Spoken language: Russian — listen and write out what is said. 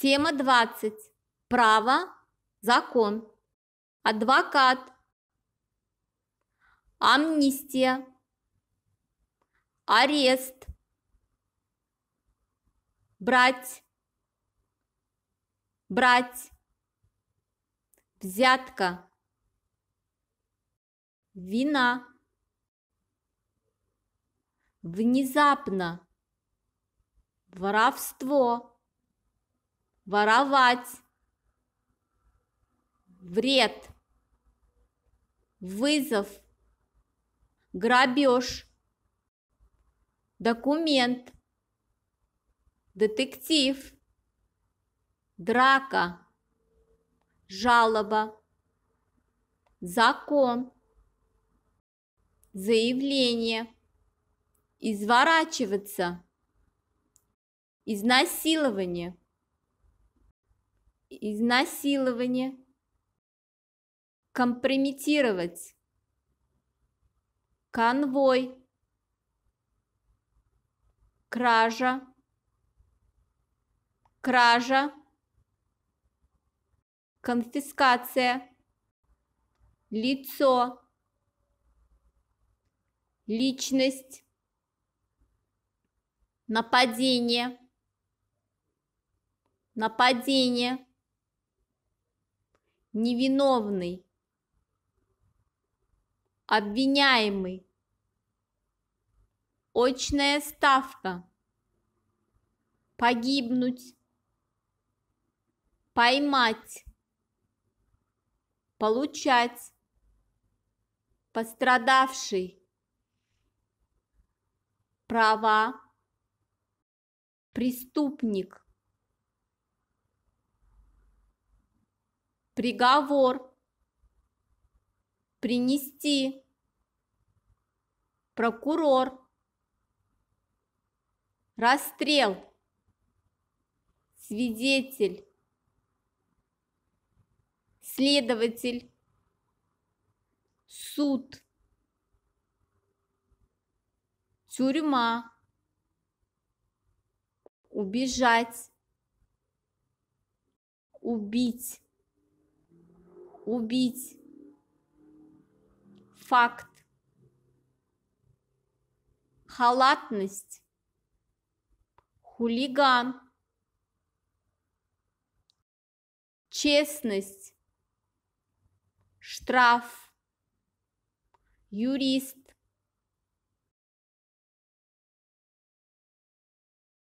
Тема 20. Право, закон. Адвокат. Амнистия. Арест. Брать. Брать. Взятка. Вина. Внезапно. Воровство воровать, вред, вызов, грабеж, документ, детектив, драка, жалоба, закон, заявление, изворачиваться, изнасилование – изнасилование, компрометировать, конвой, кража, кража, конфискация, лицо, личность, нападение, нападение, невиновный, обвиняемый, очная ставка, погибнуть, поймать, получать, пострадавший, права, преступник – приговор, принести, прокурор, расстрел, свидетель, следователь, суд, тюрьма, убежать, убить убить. Факт. Халатность. Хулиган. Честность. Штраф. Юрист.